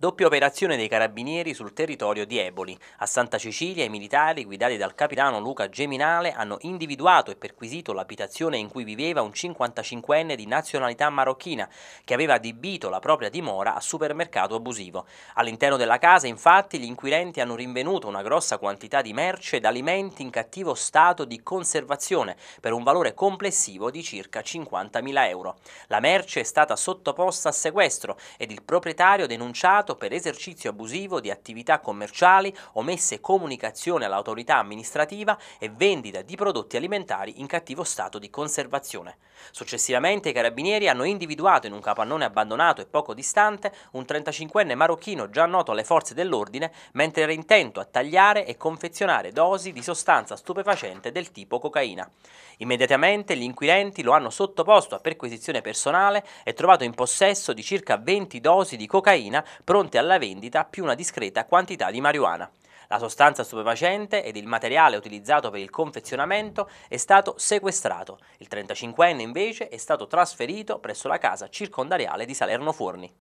Doppia operazione dei carabinieri sul territorio di Eboli. A Santa Cecilia i militari, guidati dal capitano Luca Geminale, hanno individuato e perquisito l'abitazione in cui viveva un 55enne di nazionalità marocchina, che aveva adibito la propria dimora a supermercato abusivo. All'interno della casa, infatti, gli inquirenti hanno rinvenuto una grossa quantità di merce ed alimenti in cattivo stato di conservazione, per un valore complessivo di circa 50.000 euro. La merce è stata sottoposta a sequestro ed il proprietario denunciato imputato per esercizio abusivo di attività commerciali, omesse comunicazione all'autorità amministrativa e vendita di prodotti alimentari in cattivo stato di conservazione. Successivamente i carabinieri hanno individuato in un capannone abbandonato e poco distante un 35enne marocchino già noto alle forze dell'ordine mentre era intento a tagliare e confezionare dosi di sostanza stupefacente del tipo cocaina. Immediatamente gli inquirenti lo hanno sottoposto a perquisizione personale e trovato in possesso di circa 20 dosi di cocaina pronte fronte alla vendita più una discreta quantità di marijuana. La sostanza stupefacente ed il materiale utilizzato per il confezionamento è stato sequestrato. Il 35enne invece è stato trasferito presso la casa circondariale di Salerno Forni.